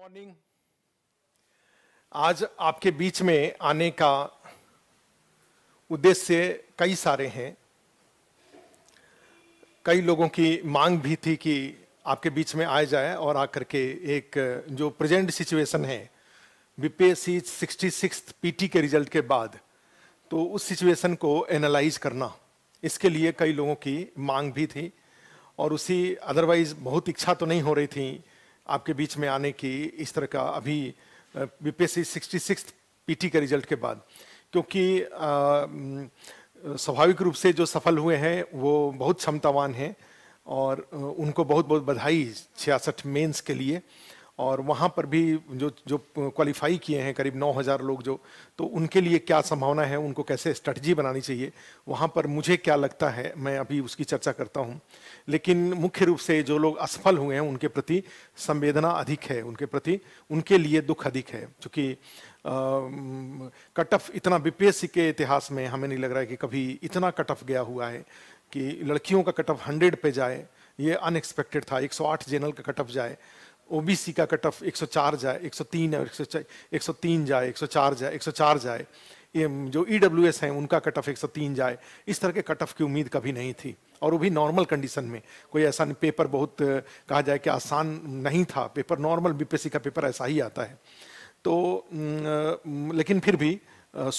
morning आज आपके बीच में आने का उद्देश्य कई सारे हैं कई लोगों की मांग भी थी कि आपके बीच में आए जाए और आकर के एक जो प्रेजेंट सिचुएशन है बीपीएससी सिक्सटी सिक्स पीटी के रिजल्ट के बाद तो उस सिचुएशन को एनालाइज करना इसके लिए कई लोगों की मांग भी थी और उसी अदरवाइज बहुत इच्छा तो नहीं हो रही थी आपके बीच में आने की इस तरह का अभी बीपीएससी सिक्सटी सिक्स पीटी के रिजल्ट के बाद क्योंकि स्वाभाविक रूप से जो सफल हुए हैं वो बहुत क्षमतावान हैं और उनको बहुत बहुत बधाई छियासठ मेंस के लिए और वहाँ पर भी जो जो क्वालिफाई किए हैं करीब 9000 लोग जो तो उनके लिए क्या संभावना है उनको कैसे स्ट्रेटजी बनानी चाहिए वहाँ पर मुझे क्या लगता है मैं अभी उसकी चर्चा करता हूँ लेकिन मुख्य रूप से जो लोग असफल हुए हैं उनके प्रति संवेदना अधिक है उनके प्रति उनके लिए दुख अधिक है चूँकि कट ऑफ इतना बीपीएससी के इतिहास में हमें नहीं लग रहा है कि कभी इतना कट ऑफ गया हुआ है कि लड़कियों का कट ऑफ हंड्रेड पे जाए ये अनएक्सपेक्टेड था 108 जनरल का कट ऑफ जाए ओबीसी का कट ऑफ 104 जाए 103 और 103 जाए 104 जाए 104 जाए ये जो ई डब्ल्यू एस हैं उनका कट ऑफ तीन जाए इस तरह के कट ऑफ की उम्मीद कभी नहीं थी और वो भी नॉर्मल कंडीशन में कोई ऐसा नहीं पेपर बहुत कहा जाए कि आसान नहीं था पेपर नॉर्मल बीपीएससी का पेपर ऐसा ही आता है तो लेकिन फिर भी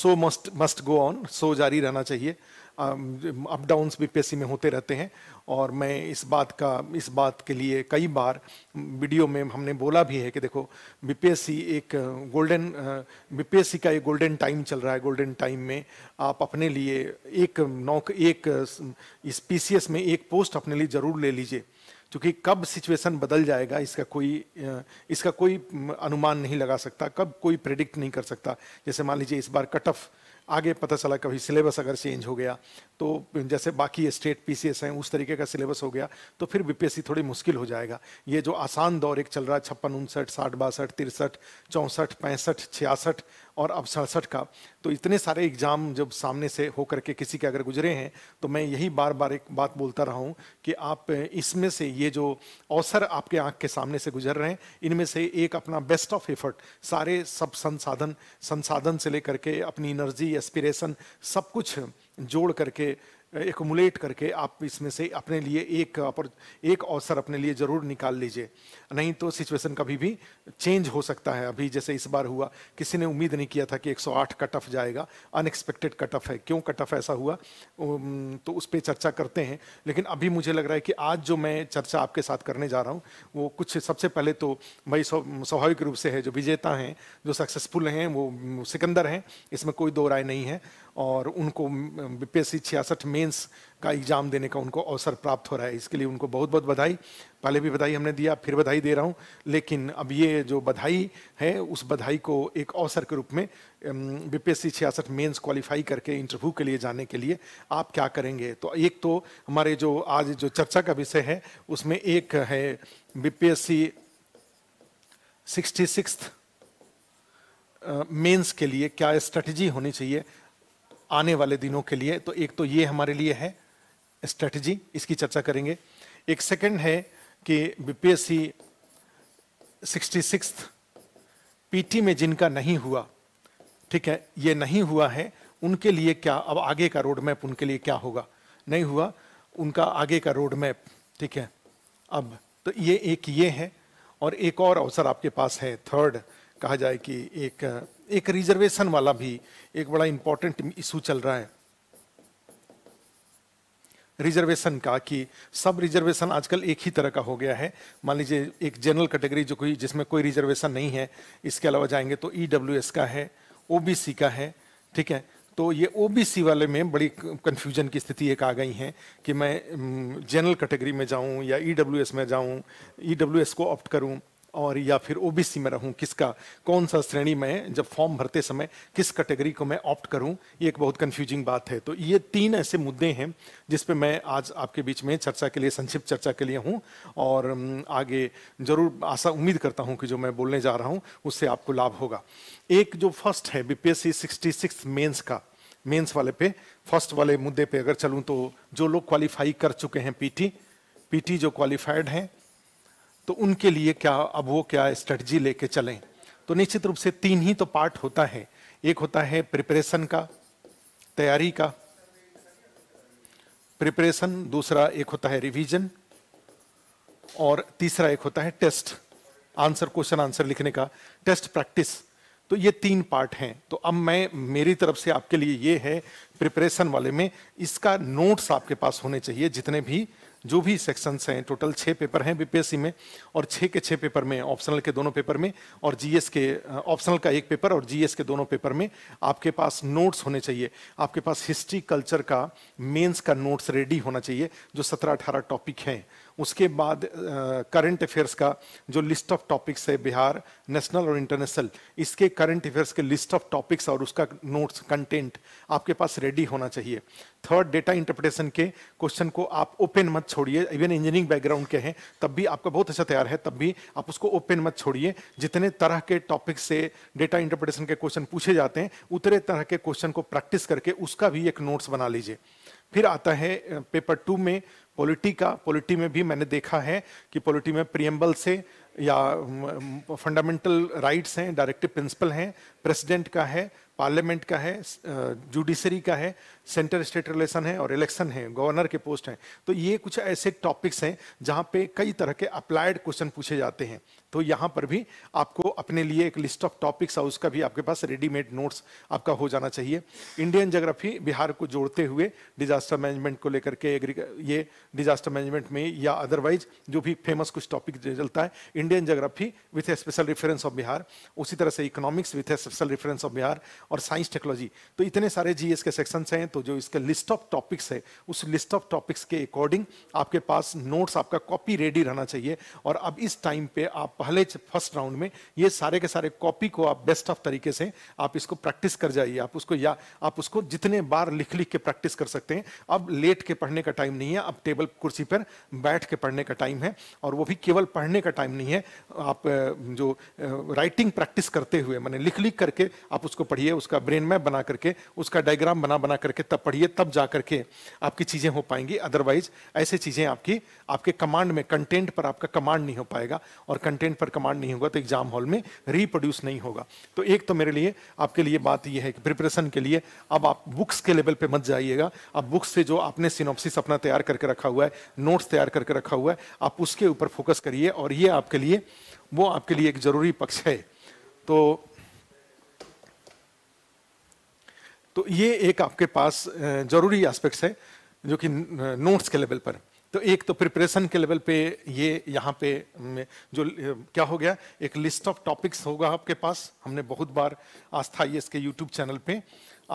show must must go on so जारी रहना चाहिए अप डाउन्स पी में होते रहते हैं और मैं इस बात का इस बात के लिए कई बार वीडियो में हमने बोला भी है कि देखो बी एक गोल्डन बी का एक गोल्डन टाइम चल रहा है गोल्डन टाइम में आप अपने लिए एक नौक एक इस पी में एक पोस्ट अपने लिए ज़रूर ले लीजिए क्योंकि कब सिचुएशन बदल जाएगा इसका कोई इसका कोई अनुमान नहीं लगा सकता कब कोई प्रेडिक्ट नहीं कर सकता जैसे मान लीजिए इस बार कट ऑफ आगे पता चला कभी सिलेबस अगर चेंज हो गया तो जैसे बाकी स्टेट पी हैं उस तरीके का सिलेबस हो गया तो फिर बीपीएससी थोड़ी मुश्किल हो जाएगा ये जो आसान दौर एक चल रहा है छप्पन उनसठ साठ बासठ तिरसठ चौंसठ पैंसठ छियासठ और अब सड़सठ का तो इतने सारे एग्ज़ाम जब सामने से होकर के किसी के अगर गुजरे हैं तो मैं यही बार बार एक बात बोलता रहा हूँ कि आप इसमें से ये जो अवसर आपके आँख के सामने से गुजर रहे हैं इनमें से एक अपना बेस्ट ऑफ एफर्ट सारे सब संसाधन संसाधन से लेकर के अपनी एनर्जी एस्पिरेशन सब कुछ जोड़ करके एकोमुलेट करके आप इसमें से अपने लिए एक एक अवसर अपने लिए ज़रूर निकाल लीजिए नहीं तो सिचुएशन कभी भी चेंज हो सकता है अभी जैसे इस बार हुआ किसी ने उम्मीद नहीं किया था कि 108 कट ऑफ जाएगा अनएक्सपेक्टेड कट ऑफ है क्यों कट ऑफ ऐसा हुआ तो उस पर चर्चा करते हैं लेकिन अभी मुझे लग रहा है कि आज जो मैं चर्चा आपके साथ करने जा रहा हूँ वो कुछ सबसे पहले तो भाई स्वाभाविक रूप से है जो विजेता हैं जो सक्सेसफुल हैं वो सिकंदर हैं इसमें कोई दो राय नहीं है और उनको बीपीएससी छियासठ मेंस का एग्ज़ाम देने का उनको अवसर प्राप्त हो रहा है इसके लिए उनको बहुत बहुत बधाई पहले भी बधाई हमने दिया फिर बधाई दे रहा हूँ लेकिन अब ये जो बधाई है उस बधाई को एक अवसर के रूप में बीपीएससी छियासठ मेंस क्वालिफाई करके इंटरव्यू के लिए जाने के लिए आप क्या करेंगे तो एक तो हमारे जो आज जो चर्चा का विषय है उसमें एक है सी सिक्सटी सिक्स मेंस के लिए क्या स्ट्रेटजी होनी चाहिए आने वाले दिनों के लिए तो एक तो ये हमारे लिए है स्ट्रेटजी इसकी चर्चा करेंगे एक सेकंड है कि बीपीएससी सिक्सटी सिक्स पीटी में जिनका नहीं हुआ ठीक है ये नहीं हुआ है उनके लिए क्या अब आगे का रोड मैप उनके लिए क्या होगा नहीं हुआ उनका आगे का रोड मैप ठीक है अब तो ये एक ये है और एक और अवसर आपके पास है थर्ड कहा जाए कि एक एक रिजर्वेशन वाला भी एक बड़ा इंपॉर्टेंट इशू चल रहा है रिजर्वेशन का कि सब रिजर्वेशन आजकल एक ही तरह का हो गया है मान लीजिए एक जनरल कैटेगरी जो कोई जिसमें कोई रिजर्वेशन नहीं है इसके अलावा जाएंगे तो ई e का है ओ का है ठीक है तो ये ओबीसी वाले में बड़ी कन्फ्यूजन की स्थिति एक आ गई है कि मैं जनरल कैटेगरी में जाऊं या ई e में जाऊं ई e को ऑप्ट करूं और या फिर ओबीसी में रहूं किसका कौन सा श्रेणी में जब फॉर्म भरते समय किस कैटेगरी को मैं ऑप्ट करूं ये एक बहुत कंफ्यूजिंग बात है तो ये तीन ऐसे मुद्दे हैं जिस पे मैं आज आपके बीच में चर्चा के लिए संक्षिप्त चर्चा के लिए हूं और आगे जरूर आशा उम्मीद करता हूं कि जो मैं बोलने जा रहा हूं उससे आपको लाभ होगा एक जो फर्स्ट है बीपीएससी 66 मेंस का मेन्स वाले पे फर्स्ट वाले मुद्दे पे अगर चलूँ तो जो लोग क्वालिफाई कर चुके हैं पी पीटी जो क्वालिफाइड हैं तो उनके लिए क्या अब वो क्या स्ट्रेटजी लेके चलें तो निश्चित रूप से तीन ही तो पार्ट होता है एक होता है प्रिपरेशन का तैयारी का प्रिपरेशन दूसरा एक होता है रिवीजन और तीसरा एक होता है टेस्ट आंसर क्वेश्चन आंसर लिखने का टेस्ट प्रैक्टिस तो ये तीन पार्ट हैं तो अब मैं मेरी तरफ से आपके लिए ये है प्रिपरेशन वाले में इसका नोट्स आपके पास होने चाहिए जितने भी जो भी सेक्शंस हैं टोटल छः पेपर हैं बी में और छः के छः पेपर में ऑप्शनल के दोनों पेपर में और जीएस के ऑप्शनल का एक पेपर और जीएस के दोनों पेपर में आपके पास नोट्स होने चाहिए आपके पास हिस्ट्री कल्चर का मेंस का नोट्स रेडी होना चाहिए जो सत्रह अठारह टॉपिक हैं उसके बाद करंट अफेयर्स का जो लिस्ट ऑफ टॉपिक्स है बिहार नेशनल और इंटरनेशनल इसके करंट अफेयर्स के लिस्ट ऑफ टॉपिक्स और उसका नोट्स कंटेंट आपके पास रेडी होना चाहिए थर्ड डेटा इंटरप्रिटेशन के क्वेश्चन को आप ओपन मत छोड़िए इवन इंजीनियरिंग बैकग्राउंड के हैं तब भी आपका बहुत अच्छा तैयार है तब भी आप उसको ओपन मत छोड़िए जितने तरह के टॉपिक से डेटा इंटरप्रिटेशन के क्वेश्चन पूछे जाते हैं उतने तरह के क्वेश्चन को प्रैक्टिस करके उसका भी एक नोट्स बना लीजिए फिर आता है पेपर टू में पॉलिटी का पॉलिटी में भी मैंने देखा है कि पॉलिटी में प्रियम्बल से या फंडामेंटल राइट्स हैं डायरेक्टिव प्रिंसिपल हैं प्रेसिडेंट का है पार्लियामेंट का है जुडिशरी का है सेंटर स्टेट रिलेशन है और इलेक्शन है गवर्नर के पोस्ट हैं तो ये कुछ ऐसे टॉपिक्स हैं जहाँ पे कई तरह के अप्लाइड क्वेश्चन पूछे जाते हैं तो यहाँ पर भी आपको अपने लिए एक लिस्ट ऑफ टॉपिक्स और उसका भी आपके पास रेडीमेड नोट्स आपका हो जाना चाहिए इंडियन जोग्राफी बिहार को जोड़ते हुए डिजास्टर मैनेजमेंट को लेकर के ये डिजास्टर मैनेजमेंट में या अदरवाइज जो भी फेमस कुछ टॉपिक चलता है Indian geography with a special reference of Bihar उसी तरह से economics with a special reference of Bihar और साइंस टेक्नोलॉजी तो इतने सारे जी के सेक्शंस हैं तो जो इसका लिस्ट ऑफ टॉपिक्स है उस लिस्ट ऑफ टॉपिक्स के अकॉर्डिंग आपके पास नोट्स आपका कॉपी रेडी रहना चाहिए और अब इस टाइम पे आप पहले फर्स्ट राउंड में ये सारे के सारे कॉपी को आप बेस्ट ऑफ तरीके से आप इसको प्रैक्टिस कर जाइए आप उसको या आप उसको जितने बार लिख लिख के प्रैक्टिस कर सकते हैं अब लेट के पढ़ने का टाइम नहीं है अब टेबल कुर्सी पर बैठ के पढ़ने का टाइम है और वो भी केवल पढ़ने का टाइम नहीं है आप जो राइटिंग प्रैक्टिस करते हुए मैंने लिख लिख करके आप उसको पढ़िए उसका ब्रेन मैप बना करके उसका डायग्राम बना बना करके करके तब पढ़िए तब जा करके आपकी चीज़ें हो पाएंगी अदरवाइज ऐसे चीज़ें आपकी आपके कमांड में कंटेंट पर आपका कमांड नहीं हो पाएगा और कंटेंट पर कमांड नहीं होगा तो एग्जाम हॉल में रिप्रोड्यूस नहीं होगा तो एक तो मेरे लिए आपके लिए बात यह है कि प्रिपरेशन के लिए अब आप बुक्स के लेवल पर मत जाइएगा अब बुक्स से जो आपने सिनोप्सिस अपना तैयार करके रखा हुआ है नोट्स तैयार करके रखा हुआ है आप उसके ऊपर फोकस करिए और ये आपके लिए वो आपके लिए एक ज़रूरी पक्ष है तो तो ये एक आपके पास ज़रूरी एस्पेक्ट्स है जो कि नोट्स के लेवल पर तो एक तो प्रिपरेशन के लेवल पे ये यहाँ पे जो क्या हो गया एक लिस्ट ऑफ टॉपिक्स होगा आपके पास हमने बहुत बार आस्था ये इसके यूट्यूब चैनल पे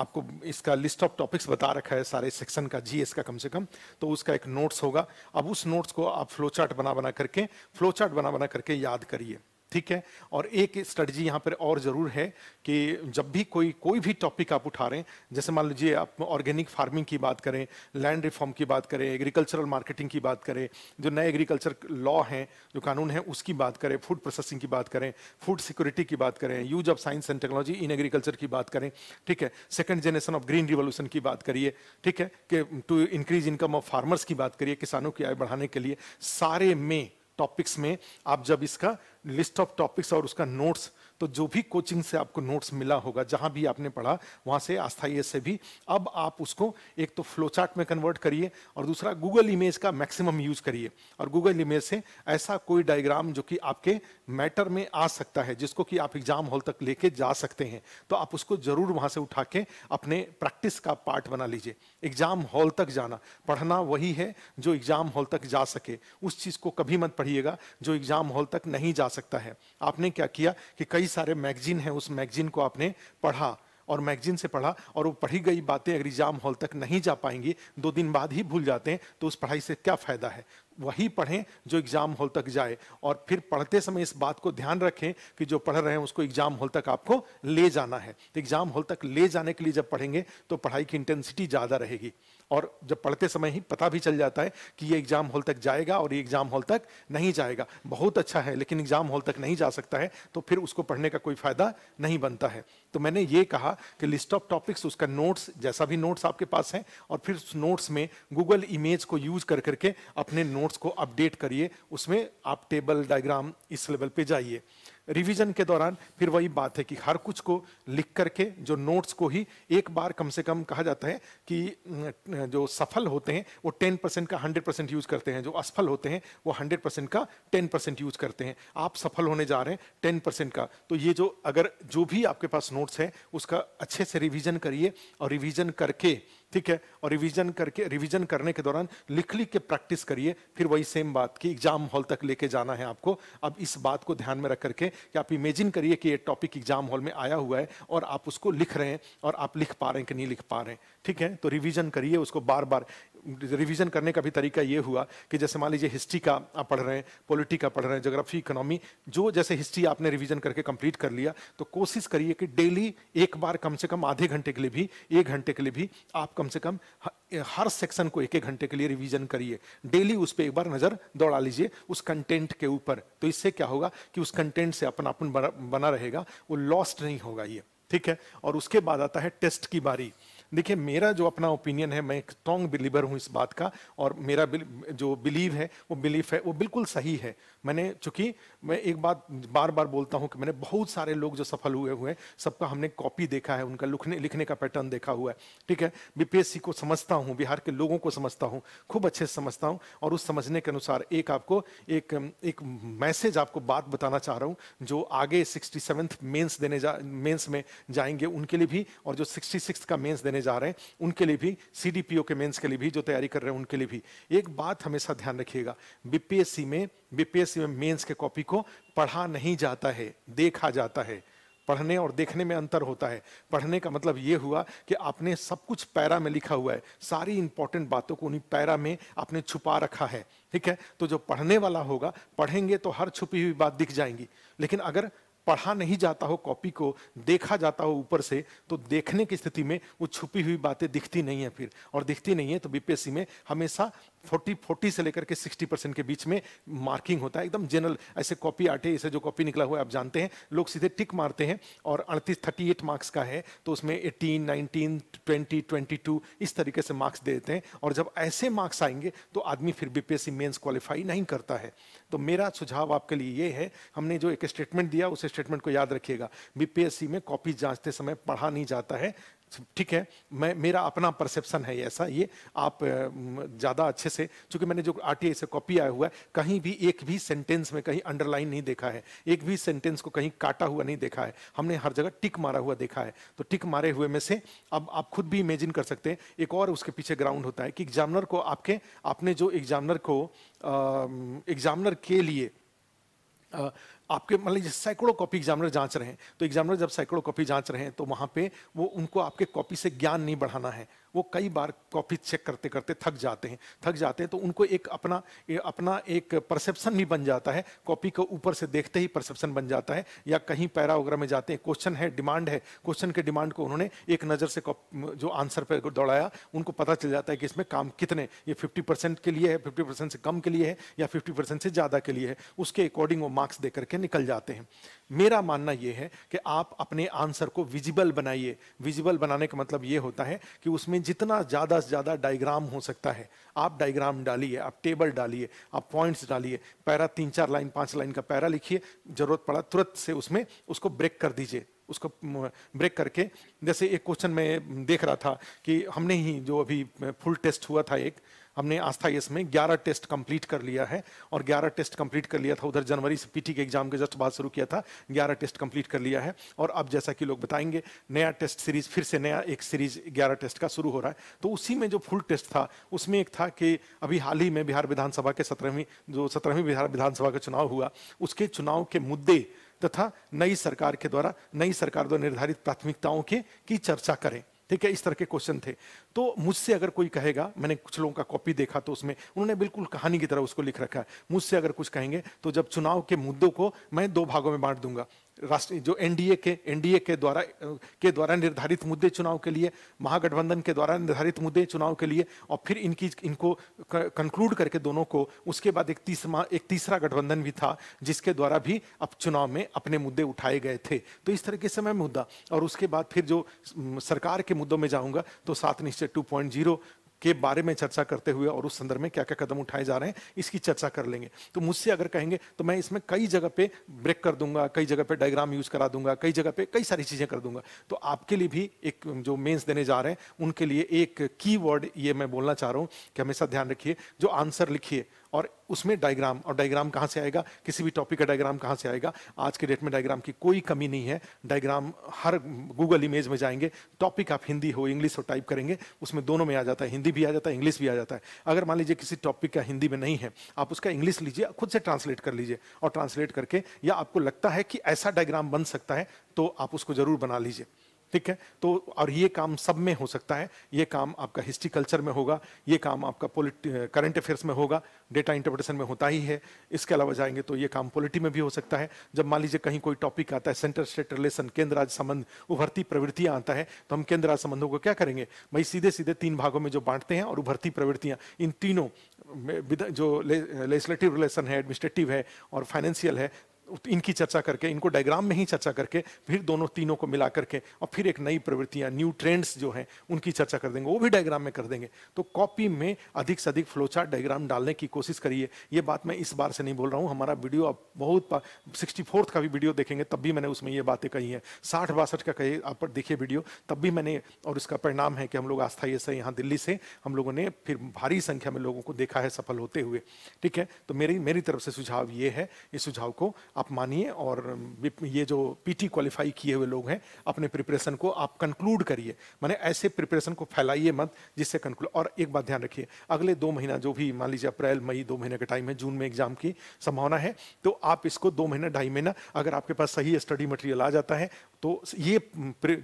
आपको इसका लिस्ट ऑफ टॉपिक्स बता रखा है सारे सेक्शन का जीएस का कम से कम तो उसका एक नोट्स होगा अब उस नोट्स को आप फ्लो चार्ट बना बना करके फ्लो चार्ट बना बना करके याद करिए ठीक है और एक स्ट्रेटजी यहाँ पर और ज़रूर है कि जब भी कोई कोई भी टॉपिक आप उठा रहे हैं जैसे मान लीजिए आप ऑर्गेनिक फार्मिंग की बात करें लैंड रिफॉर्म की बात करें एग्रीकल्चरल मार्केटिंग की बात करें जो नए एग्रीकल्चर लॉ हैं जो कानून है उसकी बात करें फूड प्रोसेसिंग की बात करें फूड सिक्योरिटी की बात करें use of science and technology in agriculture की बात करें ठीक है second generation of green revolution की बात करिए ठीक है कि to increase income of farmers की बात करिए किसानों की आय बढ़ाने के लिए सारे में टॉपिक्स में आप जब इसका लिस्ट ऑफ टॉपिक्स और उसका नोट्स तो जो भी कोचिंग से आपको नोट्स मिला होगा जहां भी आपने पढ़ा वहां से आस्था से भी अब आप उसको एक तो फ्लोचार्ट में कन्वर्ट करिए और दूसरा गूगल इमेज का मैक्सिमम यूज करिए और गूगल इमेज से ऐसा कोई डायग्राम जो कि आपके मैटर में आ सकता है जिसको कि आप एग्जाम हॉल तक लेके जा सकते हैं तो आप उसको जरूर वहां से उठा के अपने प्रैक्टिस का पार्ट बना लीजिए एग्जाम हॉल तक जाना पढ़ना वही है जो एग्जाम हॉल तक जा सके उस चीज को कभी मत पढ़िएगा जो एग्जाम हॉल तक नहीं जा सकता है आपने क्या किया कि कई कई सारे मैगजीन हैं उस मैगजीन को आपने पढ़ा और मैगजीन से पढ़ा और वो पढ़ी गई बातें अगर एग्जाम हॉल तक नहीं जा पाएंगी दो दिन बाद ही भूल जाते हैं तो उस पढ़ाई से क्या फ़ायदा है वही पढ़ें जो एग्ज़ाम हॉल तक जाए और फिर पढ़ते समय इस बात को ध्यान रखें कि जो पढ़ रहे हैं उसको एग्ज़ाम हॉल तक आपको ले जाना है तो एग्ज़ाम हॉल तक ले जाने के लिए जब पढ़ेंगे तो पढ़ाई की इंटेंसिटी ज़्यादा रहेगी और जब पढ़ते समय ही पता भी चल जाता है कि ये एग्ज़ाम हॉल तक जाएगा और ये एग्ज़ाम हॉल तक नहीं जाएगा बहुत अच्छा है लेकिन एग्ज़ाम हॉल तक नहीं जा सकता है तो फिर उसको पढ़ने का कोई फ़ायदा नहीं बनता है तो मैंने ये कहा कि लिस्ट ऑफ टॉपिक्स उसका नोट्स जैसा भी नोट्स आपके पास है और फिर उस नोट्स में गूगल इमेज को यूज़ कर करके अपने नोट नोट्स को अपडेट करिए उसमें आप टेबल डायग्राम इस लेवल पे जाइए रिवीजन के दौरान फिर वही बात है कि हर कुछ को लिख करके जो नोट्स को ही एक बार कम से कम कहा जाता है कि जो सफल होते हैं वो 10 परसेंट का 100 परसेंट यूज करते हैं जो असफल होते हैं वो 100 परसेंट का 10 परसेंट यूज करते हैं आप सफल होने जा रहे हैं 10 परसेंट का तो ये जो अगर जो भी आपके पास नोट्स है उसका अच्छे से रिविजन करिए और रिविजन करके ठीक है और रिवीजन करके रिवीजन करने के दौरान लिख लिख के प्रैक्टिस करिए फिर वही सेम बात की एग्जाम हॉल तक लेके जाना है आपको अब इस बात को ध्यान में रख करके कि आप इमेजिन करिए कि ये टॉपिक एग्जाम हॉल में आया हुआ है और आप उसको लिख रहे हैं और आप लिख पा रहे हैं कि नहीं लिख पा रहे हैं ठीक है तो रिविजन करिए उसको बार बार रिवीजन करने का भी तरीका ये हुआ कि जैसे मान लीजिए हिस्ट्री का आप पढ़ रहे हैं पॉलिटी का पढ़ रहे हैं जोग्राफी इकोनॉमी जो जैसे हिस्ट्री आपने रिवीजन करके कंप्लीट कर लिया तो कोशिश करिए कि डेली एक बार कम से कम आधे घंटे के लिए भी एक घंटे के लिए भी आप कम से कम हर सेक्शन को एक एक घंटे के लिए रिवीजन करिए डेली उस पर एक बार नज़र दौड़ा लीजिए उस कंटेंट के ऊपर तो इससे क्या होगा कि उस कंटेंट से अपन अपन बना रहेगा वो लॉस्ट नहीं होगा ये ठीक है और उसके बाद आता है टेस्ट की बारी देखिए मेरा जो अपना ओपिनियन है मैं एक स्ट्रॉन्ग बिलीवर हूँ इस बात का और मेरा जो बिलीव है वो बिलीफ है वो बिल्कुल सही है मैंने चूंकि मैं एक बात बार बार बोलता हूँ कि मैंने बहुत सारे लोग जो सफल हुए हुए हैं सबका हमने कॉपी देखा है उनका लिखने लिखने का पैटर्न देखा हुआ है ठीक है बीपीएससी को समझता हूँ बिहार के लोगों को समझता हूँ खूब अच्छे से समझता हूँ और उस समझने के अनुसार एक आपको एक एक मैसेज आपको बात बताना चाह रहा हूँ जो आगे सिक्सटी सेवन्थ मेन्स देने जा मेन्स में जाएंगे उनके लिए भी और जो सिक्सटी सिक्स का मेन्स देने देने जा रहे हैं उनके लिए भी सीडीपीओ के मेन्स के लिए भी जो तैयारी कर रहे हैं उनके लिए भी एक बात हमेशा ध्यान रखिएगा बीपीएससी में बीपीएससी में मेन्स के कॉपी को पढ़ा नहीं जाता है देखा जाता है पढ़ने और देखने में अंतर होता है पढ़ने का मतलब ये हुआ कि आपने सब कुछ पैरा में लिखा हुआ है सारी इंपॉर्टेंट बातों को उन्हीं पैरा में आपने छुपा रखा है ठीक है तो जो पढ़ने वाला होगा पढ़ेंगे तो हर छुपी हुई बात दिख जाएंगी लेकिन अगर पढ़ा नहीं जाता हो कॉपी को देखा जाता हो ऊपर से तो देखने की स्थिति में वो छुपी हुई बातें दिखती नहीं है फिर और दिखती नहीं है तो बीपीएससी में हमेशा फोर्टी फोर्टी से लेकर के सिक्सटी परसेंट के बीच में मार्किंग होता है एकदम जनरल ऐसे कॉपी आटे ऐसे जो कॉपी निकला हुआ है आप जानते हैं लोग सीधे टिक मारते हैं और अड़तीस थर्टी एट मार्क्स का है तो उसमें eighteen nineteen twenty twenty two इस तरीके से मार्क्स दे देते हैं और जब ऐसे मार्क्स आएंगे तो आदमी फिर बीपीएससी मेन्स क्वालिफाई नहीं करता है तो मेरा सुझाव आपके लिए ये है हमने जो एक स्टेटमेंट दिया उस स्टेटमेंट को याद रखिएगा सी में कॉपी जाँचते समय पढ़ा नहीं जाता है ठीक है मैं मेरा अपना परसेप्शन है ऐसा ये आप ज़्यादा अच्छे से चूंकि मैंने जो आर से कॉपी आया हुआ है कहीं भी एक भी सेंटेंस में कहीं अंडरलाइन नहीं देखा है एक भी सेंटेंस को कहीं काटा हुआ नहीं देखा है हमने हर जगह टिक मारा हुआ देखा है तो टिक मारे हुए में से अब आप खुद भी इमेजिन कर सकते हैं एक और उसके पीछे ग्राउंड होता है कि एग्जामिनर को आपके आपने जो एग्जामिनर को एग्जामिनर के लिए आपके मतलब जैसे सैकड़ों कॉपी एग्जामिनर जांच रहे हैं तो एग्जामिनर जब सैकड़ों कॉपी जांच रहे हैं तो वहाँ पे वो उनको आपके कॉपी से ज्ञान नहीं बढ़ाना है वो कई बार कॉपी चेक करते करते थक जाते हैं थक जाते हैं तो उनको एक अपना अपना एक परसेप्शन भी बन जाता है कॉपी को ऊपर से देखते ही परसेप्शन बन जाता है या कहीं पैरा वगैरह में जाते हैं क्वेश्चन है डिमांड है क्वेश्चन के डिमांड को उन्होंने एक नज़र से जो आंसर पर दौड़ाया उनको पता चल जाता है कि इसमें काम कितने ये फिफ्टी परसेंट के लिए है फिफ्टी परसेंट से कम के लिए है या फिफ्टी परसेंट से ज़्यादा के लिए है उसके अकॉर्डिंग वो मार्क्स दे करके निकल जाते हैं मेरा मानना यह है कि आप अपने आंसर को विजिबल बनाइए विजिबल बनाने का मतलब ये होता है कि उसमें जितना ज़्यादा से ज़्यादा डायग्राम हो सकता है आप डायग्राम डालिए आप टेबल डालिए आप पॉइंट्स डालिए पैरा तीन चार लाइन पांच लाइन का पैरा लिखिए जरूरत पड़ा तुरंत से उसमें उसको ब्रेक कर दीजिए उसको ब्रेक करके जैसे एक क्वेश्चन में देख रहा था कि हमने ही जो अभी फुल टेस्ट हुआ था एक हमने आस्था यस में 11 टेस्ट कंप्लीट कर लिया है और 11 टेस्ट कंप्लीट कर लिया था उधर जनवरी से पीटी के एग्जाम के जस्ट बाद शुरू किया था 11 टेस्ट कंप्लीट कर लिया है और अब जैसा कि लोग बताएंगे नया टेस्ट सीरीज फिर से नया एक सीरीज 11 टेस्ट का शुरू हो रहा है तो उसी में जो फुल टेस्ट था उसमें एक था कि अभी हाल ही में बिहार विधानसभा के सत्रहवीं जो सत्रहवीं बिहार विधानसभा का चुनाव हुआ उसके चुनाव के मुद्दे तथा नई सरकार के द्वारा नई सरकार द्वारा निर्धारित प्राथमिकताओं के की चर्चा करें ठीक है इस तरह के क्वेश्चन थे तो मुझसे अगर कोई कहेगा मैंने कुछ लोगों का कॉपी देखा तो उसमें उन्होंने बिल्कुल कहानी की तरह उसको लिख रखा है मुझसे अगर कुछ कहेंगे तो जब चुनाव के मुद्दों को मैं दो भागों में बांट दूंगा राष्ट्रीय जो एनडीए के एनडीए के द्वारा के द्वारा निर्धारित मुद्दे चुनाव के लिए महागठबंधन के द्वारा निर्धारित मुद्दे चुनाव के लिए और फिर इनकी इनको कंक्लूड करके दोनों को उसके बाद एक तीसरा एक तीसरा गठबंधन भी था जिसके द्वारा भी अब चुनाव में अपने मुद्दे उठाए गए थे तो इस तरीके से मैं मुद्दा और उसके बाद फिर जो सरकार के मुद्दों में जाऊँगा तो सात निश्चय टू के बारे में चर्चा करते हुए और उस संदर्भ में क्या क्या कदम उठाए जा रहे हैं इसकी चर्चा कर लेंगे तो मुझसे अगर कहेंगे तो मैं इसमें कई जगह पे ब्रेक कर दूंगा कई जगह पे डायग्राम यूज करा दूंगा कई जगह पे कई सारी चीजें कर दूंगा तो आपके लिए भी एक जो मेन्स देने जा रहे हैं उनके लिए एक की ये मैं बोलना चाह रहा हूँ कि हमेशा ध्यान रखिए जो आंसर लिखिए और उसमें डायग्राम और डायग्राम कहाँ से आएगा किसी भी टॉपिक का डायग्राम कहाँ से आएगा आज के डेट में डायग्राम की कोई कमी नहीं है डायग्राम हर गूगल इमेज में जाएंगे टॉपिक आप हिंदी हो इंग्लिश हो टाइप करेंगे उसमें दोनों में आ जाता है हिंदी भी आ जाता है इंग्लिश भी आ जाता है अगर मान लीजिए किसी टॉपिक का हिंदी में नहीं है आप उसका इंग्लिश लीजिए खुद से ट्रांसलेट कर लीजिए और ट्रांसलेट करके या आपको लगता है कि ऐसा डायग्राम बन सकता है तो आप उसको जरूर बना लीजिए ठीक है तो और ये काम सब में हो सकता है ये काम आपका हिस्ट्री कल्चर में होगा ये काम आपका पोलिट करंट अफेयर्स में होगा डेटा इंटरप्रिटेशन में होता ही है इसके अलावा जाएंगे तो ये काम पॉलिटी में भी हो सकता है जब मान लीजिए कहीं कोई टॉपिक आता है सेंटर स्टेट रिलेशन केंद्र राज्य संबंध उभरती प्रवृत्तियां आता है तो हम केंद्र राज्य संबंधों को क्या करेंगे भाई सीधे सीधे तीन भागों में जो बांटते हैं और उभरती प्रवृत्तियां इन तीनों जो लेजिस्लेटिव रिलेशन है एडमिनिस्ट्रेटिव है और फाइनेंशियल है इनकी चर्चा करके इनको डायग्राम में ही चर्चा करके फिर दोनों तीनों को मिला करके और फिर एक नई प्रवृत्तियाँ न्यू ट्रेंड्स जो हैं उनकी चर्चा कर देंगे वो भी डायग्राम में कर देंगे तो कॉपी में अधिक से अधिक फ्लोचार्ट डायग्राम डालने की कोशिश करिए ये बात मैं इस बार से नहीं बोल रहा हूँ हमारा वीडियो आप बहुत सिक्सटी फोर्थ का भी वीडियो देखेंगे तब भी मैंने उसमें ये बातें कही हैं साठ बासठ का कही आप देखिए वीडियो तब भी मैंने और इसका परिणाम है कि हम लोग आस्था ये सही यहाँ दिल्ली से हम लोगों ने फिर भारी संख्या में लोगों को देखा है सफल होते हुए ठीक है तो मेरी मेरी तरफ से सुझाव ये है इस सुझाव को आप मानिए और ये जो पीटी क्वालिफाई किए हुए लोग हैं अपने प्रिपरेशन को आप कंक्लूड करिए मैंने ऐसे प्रिपरेशन को फैलाइए मत जिससे कंक्लूड और एक बात ध्यान रखिए अगले दो महीना जो भी मान लीजिए अप्रैल मई दो महीने का टाइम है जून में एग्जाम की संभावना है तो आप इसको दो महीना ढाई महीना अगर आपके पास सही स्टडी मटेरियल आ जाता है तो ये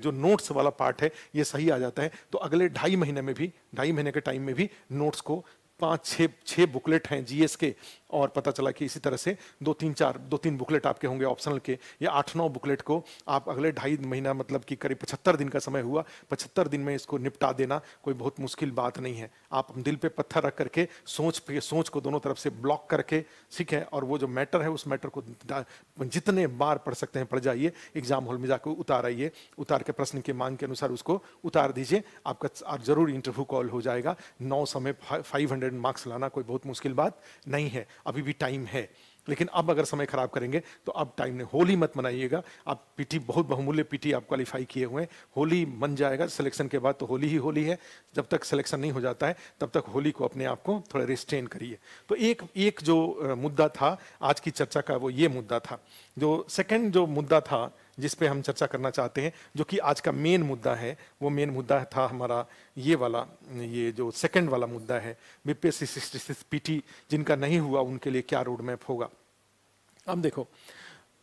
जो नोट्स वाला पार्ट है ये सही आ जाता है तो अगले ढाई महीने में भी ढाई महीने के टाइम में भी नोट्स को पाँच छः छः बुकलेट हैं जीएस के और पता चला कि इसी तरह से दो तीन चार दो तीन बुकलेट आपके होंगे ऑप्शनल के या आठ नौ बुकलेट को आप अगले ढाई महीना मतलब कि करीब पचहत्तर दिन का समय हुआ पचहत्तर दिन में इसको निपटा देना कोई बहुत मुश्किल बात नहीं है आप दिल पे पत्थर रख करके सोच पे सोच को दोनों तरफ से ब्लॉक करके सीखे और वो जो मैटर है उस मैटर को जितने बार पढ़ सकते हैं पढ़ जाइए एग्जाम हॉल में जाकर उतार आइए उतार के प्रश्न के मांग के अनुसार उसको उतार दीजिए आपका आप जरूर इंटरव्यू कॉल हो जाएगा नौ समय फाइव हंड्रेड मार्क्स लाना कोई बहुत मुश्किल बात नहीं है अभी भी टाइम है लेकिन अब अगर समय खराब करेंगे तो अब टाइम नहीं होली मत मनाइएगा आप पीटी बहुत बहुमूल्य पीटी आप क्वालिफाई किए हुए हैं होली मन जाएगा सिलेक्शन के बाद तो होली ही होली है जब तक सिलेक्शन नहीं हो जाता है तब तक होली को अपने आप को थोड़ा रिस्ट्रेन करिए तो एक एक जो मुद्दा था आज की चर्चा का वो ये मुद्दा था जो सेकेंड जो मुद्दा था जिस पे हम चर्चा करना चाहते हैं जो कि आज का मेन मुद्दा है वो मेन मुद्दा था हमारा ये वाला ये जो सेकंड वाला मुद्दा है बीपीएससी पीटी जिनका नहीं हुआ उनके लिए क्या रोड मैप होगा अब देखो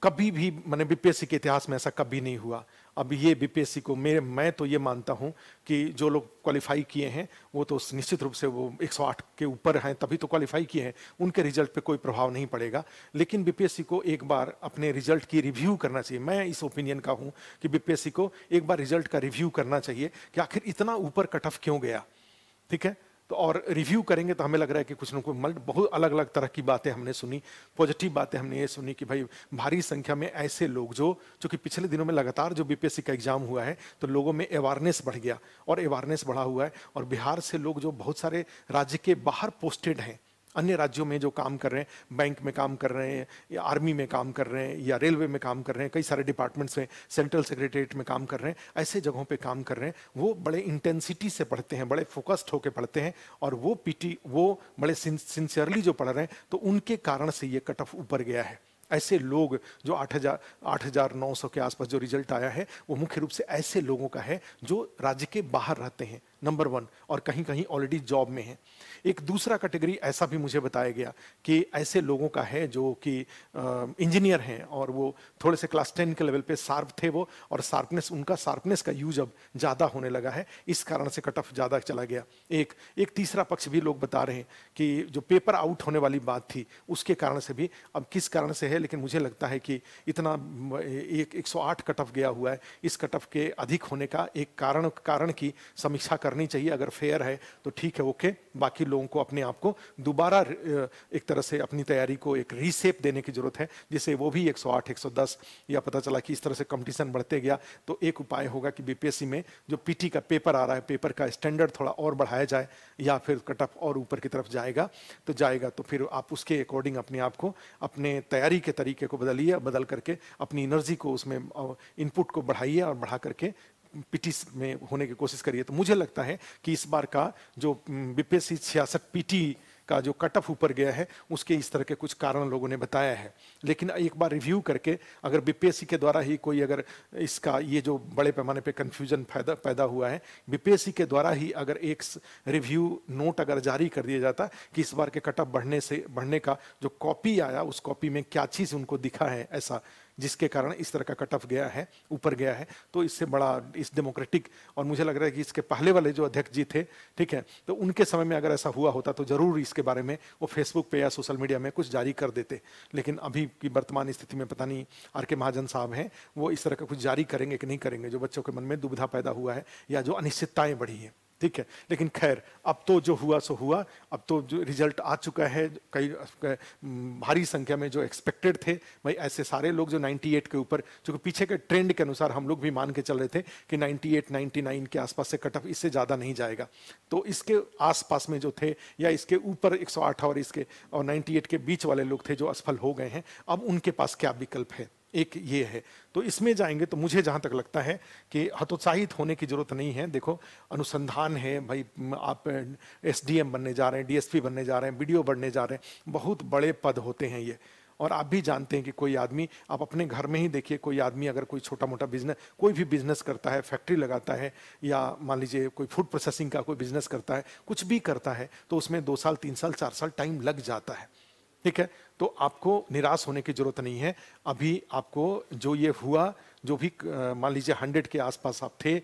कभी भी मैंने बीपीएससी के इतिहास में ऐसा कभी नहीं हुआ अब ये बीपीएससी को मेरे मैं तो ये मानता हूँ कि जो लोग क्वालिफाई किए हैं वो तो निश्चित रूप से वो 108 के ऊपर हैं तभी तो क्वालिफाई किए हैं उनके रिजल्ट पे कोई प्रभाव नहीं पड़ेगा लेकिन बीपीएससी को एक बार अपने रिजल्ट की रिव्यू करना चाहिए मैं इस ओपिनियन का हूँ कि बीपीएससी को एक बार रिजल्ट का रिव्यू करना चाहिए कि आखिर इतना ऊपर कट ऑफ क्यों गया ठीक है तो और रिव्यू करेंगे तो हमें लग रहा है कि कुछ ना कुछ बहुत अलग अलग तरह की बातें हमने सुनी पॉजिटिव बातें हमने ये सुनी कि भाई भारी संख्या में ऐसे लोग जो जो कि पिछले दिनों में लगातार जो बीपीएससी का एग्जाम हुआ है तो लोगों में अवेयरनेस बढ़ गया और अवेयरनेस बढ़ा हुआ है और बिहार से लोग जो बहुत सारे राज्य के बाहर पोस्टेड हैं अन्य राज्यों में जो काम कर रहे हैं बैंक में काम कर रहे हैं या आर्मी में काम कर रहे हैं या रेलवे में काम कर रहे हैं कई सारे डिपार्टमेंट्स में सेंट्रल सेक्रेटरीट में काम कर रहे हैं ऐसे जगहों पे काम कर रहे हैं वो बड़े इंटेंसिटी से पढ़ते हैं बड़े फोकस्ड होकर पढ़ते हैं और वो पीटी वो बड़े सिंसियरली जो पढ़ रहे हैं तो उनके कारण से ये कट ऑफ ऊपर गया है ऐसे लोग जो आठ आठ हजार हजार नौ सौ के आसपास जो रिजल्ट आया है वो मुख्य रूप से ऐसे लोगों का है जो राज्य के बाहर रहते हैं नंबर वन और कहीं कहीं ऑलरेडी जॉब में है एक दूसरा कैटेगरी ऐसा भी मुझे बताया गया कि ऐसे लोगों का है जो कि इंजीनियर हैं और वो थोड़े से क्लास टेन के लेवल पे सार्प थे वो और सार्पनेस उनका सार्पनेस का यूज अब ज़्यादा होने लगा है इस कारण से कट ऑफ ज़्यादा चला गया एक एक तीसरा पक्ष भी लोग बता रहे हैं कि जो पेपर आउट होने वाली बात थी उसके कारण से भी अब किस कारण से है लेकिन मुझे लगता है कि इतना एक 108 कट ऑफ गया हुआ है इस कट ऑफ के अधिक होने का एक कारण कारण की समीक्षा कर करनी चाहिए अगर फेयर है तो ठीक है ओके बाकी लोगों को अपने आप को दोबारा एक तरह से अपनी तैयारी को एक रीसेप देने की जरूरत है जिससे वो भी 108 110 या पता चला कि इस तरह से कंपटीशन बढ़ते गया तो एक उपाय होगा कि बीपीएससी में जो पीटी का पेपर आ रहा है पेपर का स्टैंडर्ड थोड़ा और बढ़ाया जाए या फिर कट ऑफ और ऊपर की तरफ जाएगा तो जाएगा तो फिर आप उसके अकॉर्डिंग अपने आप को अपने तैयारी के तरीके को बदलिए बदल करके अपनी एनर्जी को उसमें इनपुट को बढ़ाइए और बढ़ा करके पीटी में होने की कोशिश करिए तो मुझे लगता है कि इस बार का जो बीपीएससी छियासठ पीटी का जो कट ऑफ ऊपर गया है उसके इस तरह के कुछ कारण लोगों ने बताया है लेकिन एक बार रिव्यू करके अगर बीपीएससी के द्वारा ही कोई अगर इसका ये जो बड़े पैमाने पे कंफ्यूजन पैदा पैदा हुआ है बीपीएससी के द्वारा ही अगर एक रिव्यू नोट अगर जारी कर दिया जाता कि इस बार के कट ऑफ बढ़ने से बढ़ने का जो कॉपी आया उस कॉपी में क्या चीज़ उनको दिखा है ऐसा जिसके कारण इस तरह का कट ऑफ गया है ऊपर गया है तो इससे बड़ा इस डेमोक्रेटिक और मुझे लग रहा है कि इसके पहले वाले जो अध्यक्ष जी थे ठीक है तो उनके समय में अगर ऐसा हुआ होता तो जरूर इसके बारे में वो फेसबुक पे या सोशल मीडिया में कुछ जारी कर देते लेकिन अभी की वर्तमान स्थिति में पता नहीं आर के महाजन साहब हैं वो इस तरह का कुछ जारी करेंगे कि नहीं करेंगे जो बच्चों के मन में दुविधा पैदा हुआ है या जो अनिश्चितताएँ बढ़ी हैं ठीक है लेकिन खैर अब तो जो हुआ सो हुआ अब तो जो रिजल्ट आ चुका है कई भारी संख्या में जो एक्सपेक्टेड थे भाई ऐसे सारे लोग जो 98 के ऊपर चूँकि पीछे के ट्रेंड के अनुसार हम लोग भी मान के चल रहे थे कि 98 99 के आसपास से कट ऑफ इससे ज़्यादा नहीं जाएगा तो इसके आसपास में जो थे या इसके ऊपर एक और इसके और नाइन्टी के बीच वाले लोग थे जो असफल हो गए हैं अब उनके पास क्या विकल्प है एक ये है तो इसमें जाएंगे तो मुझे जहाँ तक लगता है कि हतोत्साहित होने की ज़रूरत नहीं है देखो अनुसंधान है भाई आप एसडीएम बनने जा रहे हैं डीएसपी बनने जा रहे हैं वीडियो बनने जा रहे हैं बहुत बड़े पद होते हैं ये और आप भी जानते हैं कि कोई आदमी आप अपने घर में ही देखिए कोई आदमी अगर कोई छोटा मोटा बिजनेस कोई भी बिजनेस करता है फैक्ट्री लगाता है या मान लीजिए कोई फूड प्रोसेसिंग का कोई बिजनेस करता है कुछ भी करता है तो उसमें दो साल तीन साल चार साल टाइम लग जाता है ठीक है तो आपको निराश होने की ज़रूरत नहीं है अभी आपको जो ये हुआ जो भी मान लीजिए हंड्रेड के आसपास आप थे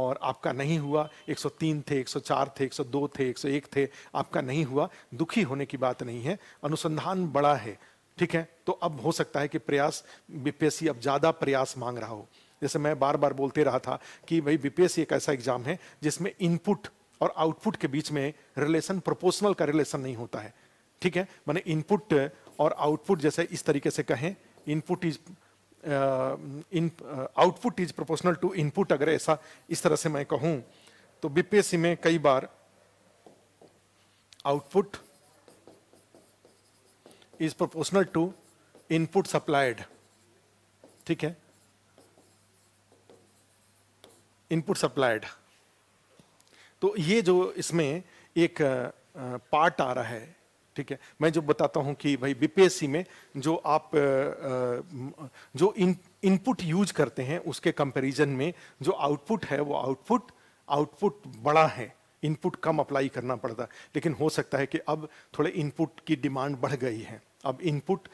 और आपका नहीं हुआ 103 थे 104 थे 102 थे 101 थे आपका नहीं हुआ दुखी होने की बात नहीं है अनुसंधान बड़ा है ठीक है तो अब हो सकता है कि प्रयास बीपीएससी अब ज़्यादा प्रयास मांग रहा हो जैसे मैं बार बार बोलते रहा था कि भाई बीपीएससी एक ऐसा एग्जाम है जिसमें इनपुट और आउटपुट के बीच में रिलेशन प्रोपोर्शनल का रिलेशन नहीं होता है ठीक है मैंने इनपुट और आउटपुट जैसे इस तरीके से कहें input is in output is proportional to input अगर ऐसा इस तरह से मैं कहूं तो बीपीएससी में कई बार output is proportional to input supplied ठीक है इनपुट सप्लाइड तो ये जो इसमें एक पार्ट uh, आ रहा है ठीक है मैं जो बताता हूँ कि भाई बीपीएससी में जो आप जो इन इनपुट यूज करते हैं उसके कंपैरिजन में जो आउटपुट है वो आउटपुट आउटपुट बड़ा है इनपुट कम अप्लाई करना पड़ता है लेकिन हो सकता है कि अब थोड़े इनपुट की डिमांड बढ़ गई है अब इनपुट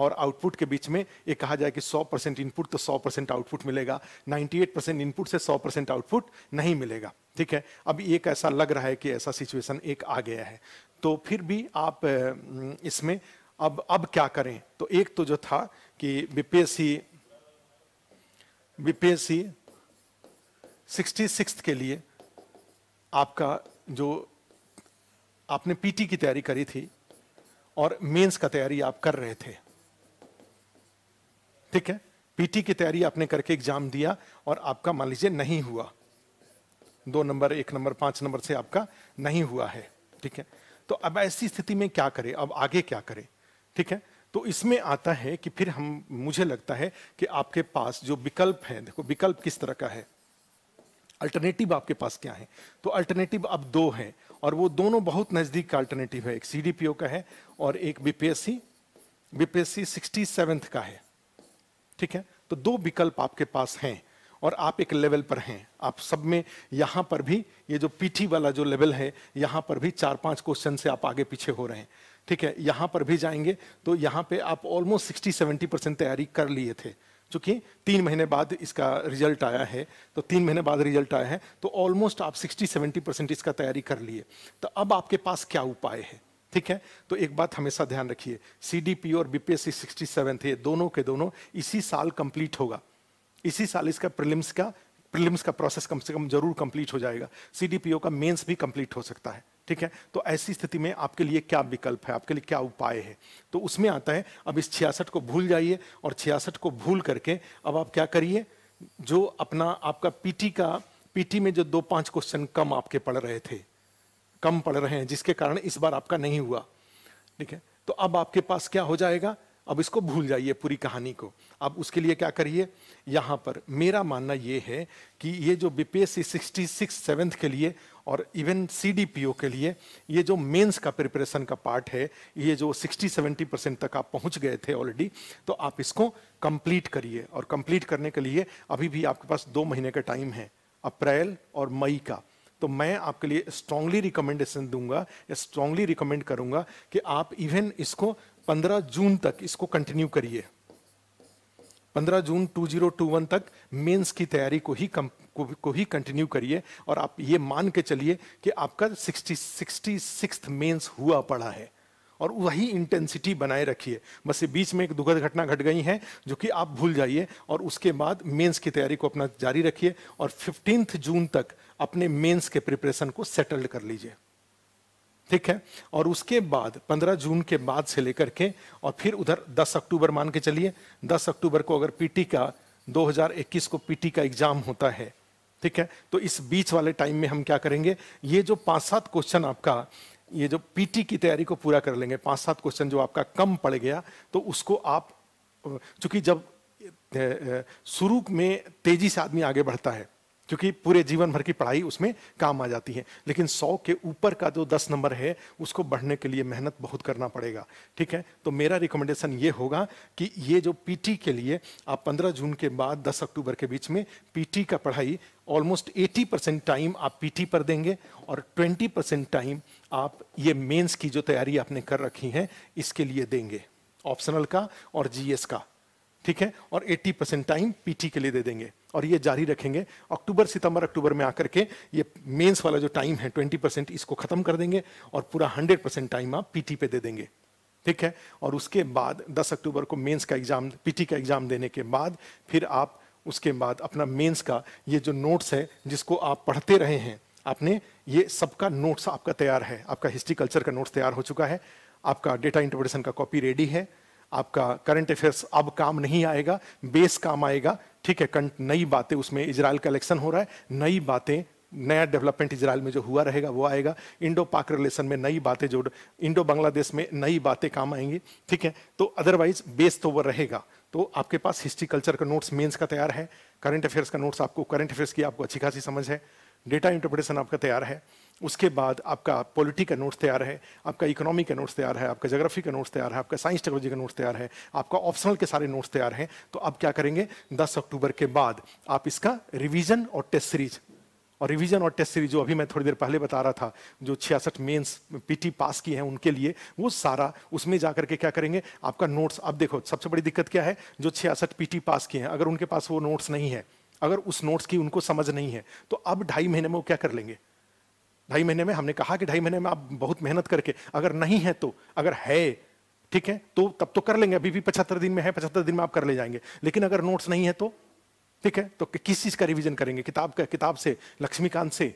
और आउटपुट के बीच में ये कहा जाए कि 100 परसेंट इनपुट तो 100 परसेंट आउटपुट मिलेगा 98 परसेंट इनपुट से 100 परसेंट आउटपुट नहीं मिलेगा ठीक है अब एक ऐसा लग रहा है कि ऐसा सिचुएशन एक आ गया है तो फिर भी आप इसमें अब अब क्या करें तो एक तो जो था कि बीपीएससी बीपीएससी सिक्सटी सिक्स के लिए आपका जो आपने पीटी की तैयारी करी थी और मेंस का तैयारी आप कर रहे थे ठीक है पीटी की तैयारी आपने करके एग्जाम दिया और आपका मान लीजिए नहीं हुआ दो नंबर एक नंबर पांच नंबर से आपका नहीं हुआ है ठीक है तो अब ऐसी स्थिति में क्या करें अब आगे क्या करें ठीक है तो इसमें आता है कि फिर हम मुझे लगता है कि आपके पास जो विकल्प है देखो विकल्प किस तरह का है अल्टरनेटिव आपके पास क्या है तो अल्टरनेटिव अब दो हैं और वो दोनों बहुत नज़दीक का अल्टरनेटिव है एक सीडीपीओ का है और एक बीपीएससी बीपीएससी सिक्सटी सेवेंथ का है ठीक है तो दो विकल्प आपके पास हैं और आप एक लेवल पर हैं आप सब में यहाँ पर भी ये जो पीठी वाला जो लेवल है यहाँ पर भी चार पांच क्वेश्चन से आप आगे पीछे हो रहे हैं ठीक है यहाँ पर भी जाएंगे तो यहाँ पे आप ऑलमोस्ट सिक्सटी सेवेंटी परसेंट तैयारी कर लिए थे चूंकि तीन महीने बाद इसका रिजल्ट आया है तो तीन महीने बाद रिजल्ट आया है तो ऑलमोस्ट आप सिक्सटी सेवेंटी परसेंट इसका तैयारी कर लिए तो अब आपके पास क्या उपाय है ठीक है तो एक बात हमेशा ध्यान रखिए सी और बीपीएससी सेवन थे दोनों के दोनों इसी साल कंप्लीट होगा इसी साल इसका प्रिलिम्स का प्रिलिम्स का प्रोसेस कम से कम जरूर कंप्लीट हो जाएगा सीडीपीओ का मेंस भी कंप्लीट हो सकता है ठीक है तो ऐसी स्थिति में आपके लिए क्या विकल्प है आपके लिए क्या उपाय है तो उसमें आता है अब इस छियासठ को भूल जाइए और छियासठ को भूल करके अब आप क्या करिए जो अपना आपका पीटी का पीटी में जो दो पांच क्वेश्चन कम आपके पढ़ रहे थे कम पढ़ रहे हैं जिसके कारण इस बार आपका नहीं हुआ ठीक है तो अब आपके पास क्या हो जाएगा अब इसको भूल जाइए पूरी कहानी को अब उसके लिए क्या करिए यहाँ पर मेरा मानना ये है कि ये जो B P S C sixty six seventh के लिए और even C D P O के लिए ये जो मेंस का प्रिपरेशन का पार्ट है ये जो सिक्सटी सेवेंटी परसेंट तक आप पहुँच गए थे ऑलरेडी तो आप इसको कंप्लीट करिए और कंप्लीट करने के लिए अभी भी आपके पास दो महीने का टाइम है अप्रैल और मई का तो मैं आपके लिए स्ट्रांगली रिकमेंडेशन दूंगा या स्ट्रांगली रिकमेंड करूंगा कि आप इवन इसको पंद्रह जून तक इसको कंटिन्यू करिए पंद्रह जून टू टू जीरो वन तक मेंस की तैयारी को ही कम, को, को ही कंटिन्यू करिए और आप ये मान के चलिए कि आपका सिक्सटी सिक्सटी सिक्स मेन्स हुआ पड़ा है और वही इंटेंसिटी बनाए रखिए बस ये बीच में एक दुखद घटना घट गई है जो कि आप भूल जाइए और उसके बाद मेंस की तैयारी को अपना जारी रखिए और फिफ्टींथ जून तक अपने मेंस के प्रिपरेशन को सेटल्ड कर लीजिए ठीक है और उसके बाद 15 जून के बाद से लेकर के और फिर उधर 10 अक्टूबर मान के चलिए 10 अक्टूबर को अगर पीटी का 2021 को पीटी का एग्जाम होता है ठीक है तो इस बीच वाले टाइम में हम क्या करेंगे ये जो पांच सात क्वेश्चन आपका ये जो पीटी की तैयारी को पूरा कर लेंगे पांच सात क्वेश्चन जो आपका कम पड़ गया तो उसको आप चूंकि जब शुरू में तेजी से आदमी आगे बढ़ता है क्योंकि पूरे जीवन भर की पढ़ाई उसमें काम आ जाती है लेकिन सौ के ऊपर का जो दस नंबर है उसको बढ़ने के लिए मेहनत बहुत करना पड़ेगा ठीक है तो मेरा रिकमेंडेशन ये होगा कि ये जो पीटी के लिए आप पंद्रह जून के बाद दस अक्टूबर के बीच में पीटी का पढ़ाई ऑलमोस्ट 80 परसेंट टाइम आप पीटी पर देंगे और 20 परसेंट टाइम आप ये मेंस की जो तैयारी आपने कर रखी है इसके लिए देंगे ऑप्शनल का और जीएस का ठीक है और 80 परसेंट टाइम पीटी के लिए दे देंगे और ये जारी रखेंगे अक्टूबर सितंबर अक्टूबर में आकर के ये मेंस वाला जो टाइम है 20 परसेंट इसको खत्म कर देंगे और पूरा 100 परसेंट टाइम आप पीटी पे दे देंगे ठीक है और उसके बाद 10 अक्टूबर को मेंस का एग्जाम पीटी का एग्जाम देने के बाद फिर आप उसके बाद अपना मेंस का ये जो नोट्स है जिसको आप पढ़ते रहे हैं आपने ये सबका नोट्स आपका तैयार है आपका हिस्ट्री कल्चर का नोट्स तैयार हो चुका है आपका डेटा इंटरप्रिटेशन का कॉपी रेडी है आपका करंट अफेयर्स अब काम नहीं आएगा बेस काम आएगा ठीक है नई बातें उसमें इसराइल का इलेक्शन हो रहा है नई बातें नया डेवलपमेंट इजराइल में जो हुआ रहेगा वो आएगा इंडो पाक रिलेशन में नई बातें जो इंडो बांग्लादेश में नई बातें काम आएंगी ठीक है तो अदरवाइज बेस तो वो रहेगा तो आपके पास हिस्ट्री कल्चर का नोट्स मेंस का तैयार है करंट अफेयर्स का नोट्स आपको करंट अफेयर्स की आपको अच्छी खासी समझ है डेटा इंटरप्रिटेशन आपका तैयार है उसके बाद आपका पॉलिटी का नोट्स तैयार है आपका इकोनॉमी का नोट्स तैयार है आपका जोग्राफी का नोट्स तैयार है आपका साइंस टेक्नोलॉजी का नोट्स तैयार है आपका ऑप्शनल के सारे नोट्स तैयार हैं तो आप क्या करेंगे 10 अक्टूबर के बाद आप इसका रिवीजन और टेस्ट सीरीज और रिवीजन और टेस्ट सीरीज जो अभी मैं थोड़ी देर पहले बता रहा था जो छियासठ मेंस पीटी पास किए हैं उनके लिए वो सारा उसमें जा करके क्या करेंगे आपका नोट्स अब देखो सबसे बड़ी दिक्कत क्या है जो छियासठ पीटी पास किए हैं अगर उनके पास वो नोट्स नहीं है अगर उस नोट्स की उनको समझ नहीं है तो अब ढाई महीने में वो क्या कर लेंगे ढाई महीने में हमने कहा कि ढाई महीने में आप बहुत मेहनत करके अगर नहीं है तो अगर है ठीक है तो तब तो कर लेंगे अभी भी पचहत्तर दिन में है पचहत्तर दिन में आप कर ले जाएंगे लेकिन अगर नोट्स नहीं है तो ठीक है तो किस चीज़ का रिविजन करेंगे किताब का किताब से लक्ष्मीकांत से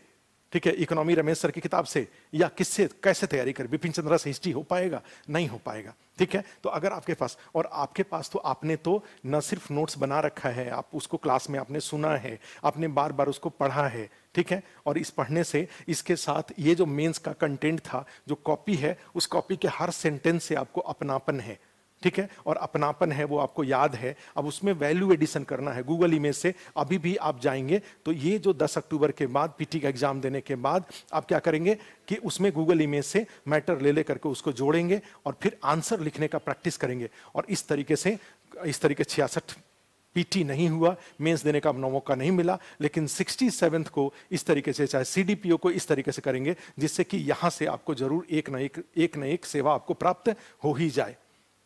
ठीक है इकोनॉमी रमेश सर की किताब से या किससे कैसे तैयारी करें बिपिन चंद्रा से हिस्ट्री हो पाएगा नहीं हो पाएगा ठीक है तो अगर आपके पास और आपके पास तो आपने तो न सिर्फ नोट्स बना रखा है आप उसको क्लास में आपने सुना है आपने बार बार उसको पढ़ा है ठीक है और इस पढ़ने से इसके साथ ये जो मेंस का कंटेंट था जो कॉपी है उस कॉपी के हर सेंटेंस से आपको अपनापन है ठीक है और अपनापन है वो आपको याद है अब उसमें वैल्यू एडिशन करना है गूगल इमेज से अभी भी आप जाएंगे तो ये जो 10 अक्टूबर के बाद पीटी का एग्जाम देने के बाद आप क्या करेंगे कि उसमें गूगल इमेज से मैटर ले ले करके उसको जोड़ेंगे और फिर आंसर लिखने का प्रैक्टिस करेंगे और इस तरीके से इस तरीके छियासठ पीटी नहीं हुआ मेंस देने का मौका नहीं मिला लेकिन सिक्सटी सेवन्थ को इस तरीके से चाहे सीडीपीओ को इस तरीके से करेंगे जिससे कि यहाँ से आपको जरूर एक न एक एक न एक सेवा आपको प्राप्त हो ही जाए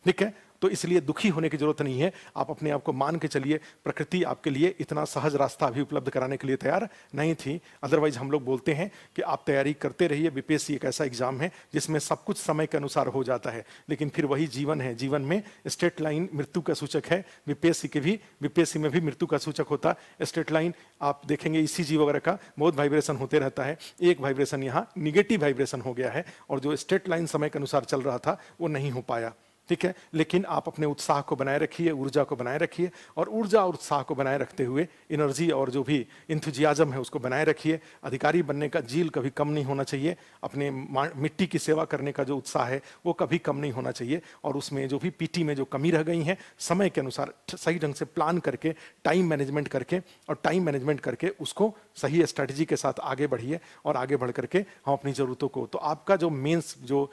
ठीक है तो इसलिए दुखी होने की जरूरत नहीं है आप अपने आप को मान के चलिए प्रकृति आपके लिए इतना सहज रास्ता अभी उपलब्ध कराने के लिए तैयार नहीं थी अदरवाइज हम लोग बोलते हैं कि आप तैयारी करते रहिए बीपीएससी एक ऐसा एग्जाम है जिसमें सब कुछ समय के अनुसार हो जाता है लेकिन फिर वही जीवन है जीवन में स्टेट लाइन मृत्यु का सूचक है बीपीएससी के भी बीपीएससी में भी मृत्यु का सूचक होता स्टेट लाइन आप देखेंगे इसी जीव वगैरह का बहुत वाइब्रेशन होते रहता है एक वाइब्रेशन यहाँ निगेटिव वाइब्रेशन हो गया है और जो स्टेट लाइन समय के अनुसार चल रहा था वो नहीं हो पाया ठीक है लेकिन आप अपने उत्साह को बनाए रखिए ऊर्जा को बनाए रखिए और ऊर्जा और उत्साह को बनाए रखते हुए एनर्जी और जो भी इंथुजियाजम है उसको बनाए रखिए अधिकारी बनने का जील कभी कम नहीं होना चाहिए अपने मिट्टी की सेवा करने का जो उत्साह है वो कभी कम नहीं होना चाहिए और उसमें जो भी पीटी में जो कमी रह गई है समय के अनुसार सही ढंग से प्लान करके टाइम मैनेजमेंट करके और टाइम मैनेजमेंट करके उसको सही स्ट्रैटेजी के साथ आगे बढ़िए और आगे बढ़ करके हम अपनी ज़रूरतों को तो आपका जो मेन्स जो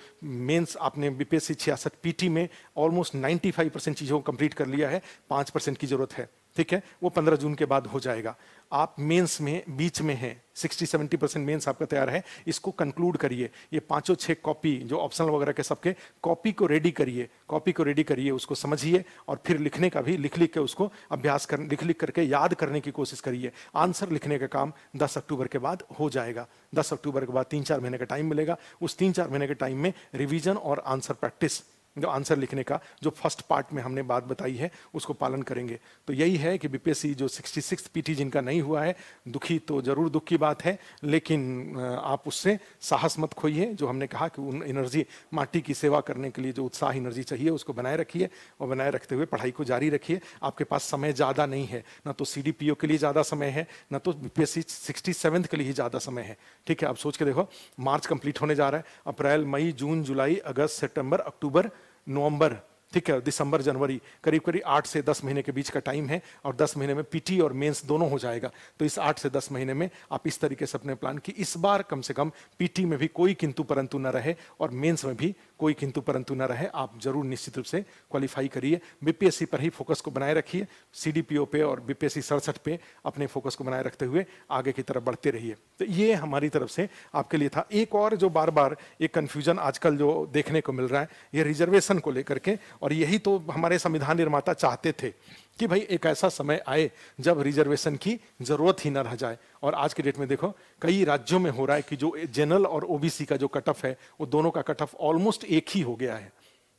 मेन्स आपने बीपीएससी छियासठ पीटी में हमने ऑलमोस्ट 95 परसेंट चीज़ों को कंप्लीट कर लिया है पाँच परसेंट की ज़रूरत है ठीक है वो 15 जून के बाद हो जाएगा आप मेंस में बीच में हैं 60 70 परसेंट मेन्स आपका तैयार है इसको कंक्लूड करिए ये पांचों छः कॉपी जो ऑप्शनल वगैरह के सबके कॉपी को रेडी करिए कॉपी को रेडी करिए उसको समझिए और फिर लिखने का भी लिख लिख के उसको अभ्यास कर लिख लिख करके याद करने की कोशिश करिए आंसर लिखने का काम दस अक्टूबर के बाद हो जाएगा दस अक्टूबर के बाद तीन चार महीने का टाइम मिलेगा उस तीन चार महीने के टाइम में रिविजन और आंसर प्रैक्टिस जो आंसर लिखने का जो फर्स्ट पार्ट में हमने बात बताई है उसको पालन करेंगे तो यही है कि बीपीएससी जो सिक्सटी सिक्स पीटी जिनका नहीं हुआ है दुखी तो ज़रूर दुख की बात है लेकिन आप उससे साहस मत खोइए जो हमने कहा कि उन एनर्जी माटी की सेवा करने के लिए जो उत्साह एनर्जी चाहिए उसको बनाए रखिए और बनाए रखते हुए पढ़ाई को जारी रखिए आपके पास समय ज़्यादा नहीं है ना तो सी के लिए ज़्यादा समय है ना तो बी पी के लिए ही ज़्यादा समय है ठीक है आप सोच के देखो मार्च कंप्लीट होने जा रहा है अप्रैल मई जून जुलाई अगस्त सेप्टेम्बर अक्टूबर नवंबर ठीक है दिसंबर जनवरी करीब करीब आठ से दस महीने के बीच का टाइम है और दस महीने में पीटी और मेंस दोनों हो जाएगा तो इस आठ से दस महीने में आप इस तरीके से अपने प्लान की इस बार कम से कम पीटी में भी कोई किंतु परंतु न रहे और मेंस में भी कोई किंतु परंतु ना रहे आप जरूर निश्चित रूप से क्वालिफाई करिए बीपीएससी पर ही फोकस को बनाए रखिए सीडीपीओ पे और बीपीएससी सड़सठ पे अपने फोकस को बनाए रखते हुए आगे की तरफ बढ़ते रहिए तो ये हमारी तरफ से आपके लिए था एक और जो बार बार ये कन्फ्यूजन आजकल जो देखने को मिल रहा है ये रिजर्वेशन को लेकर के और यही तो हमारे संविधान निर्माता चाहते थे कि भाई एक ऐसा समय आए जब रिजर्वेशन की जरूरत ही न रह जाए और आज के डेट में देखो कई राज्यों में हो रहा है कि जो जनरल और ओबीसी का जो कट ऑफ है वो दोनों का कट ऑफ ऑलमोस्ट एक ही हो गया है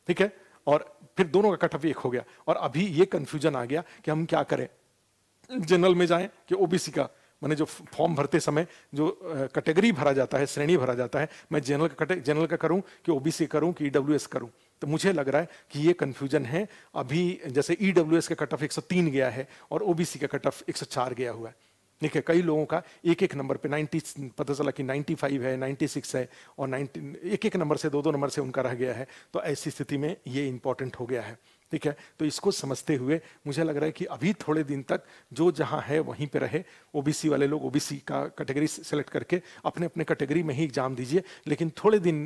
ठीक है और फिर दोनों का कट ऑफ एक हो गया और अभी ये कंफ्यूजन आ गया कि हम क्या करें जनरल में जाएं कि ओबीसी का मैंने जो फॉर्म भरते समय जो कैटेगरी भरा जाता है श्रेणी भरा जाता है मैं जनरल का जनरल का करूं कि ओबीसी करूं कि ईडब्ल्यूएस e करूं तो मुझे लग रहा है कि ये कन्फ्यूजन है अभी जैसे ई e का कट ऑफ एक सौ तीन गया है और ओ का कट ऑफ एक सौ चार गया हुआ है देखिए कई लोगों का एक एक नंबर पे नाइन्टी पता चला कि फाइव है सिक्स है और नाइन्टी एक एक नंबर से दो दो नंबर से उनका रह गया है तो ऐसी स्थिति में ये इंपॉर्टेंट हो गया है ठीक है तो इसको समझते हुए मुझे लग रहा है कि अभी थोड़े दिन तक जो जहाँ है वहीं पर रहे ओबीसी वाले लोग ओबीसी का कैटेगरी सेलेक्ट करके अपने अपने कैटेगरी में ही एग्जाम दीजिए लेकिन थोड़े दिन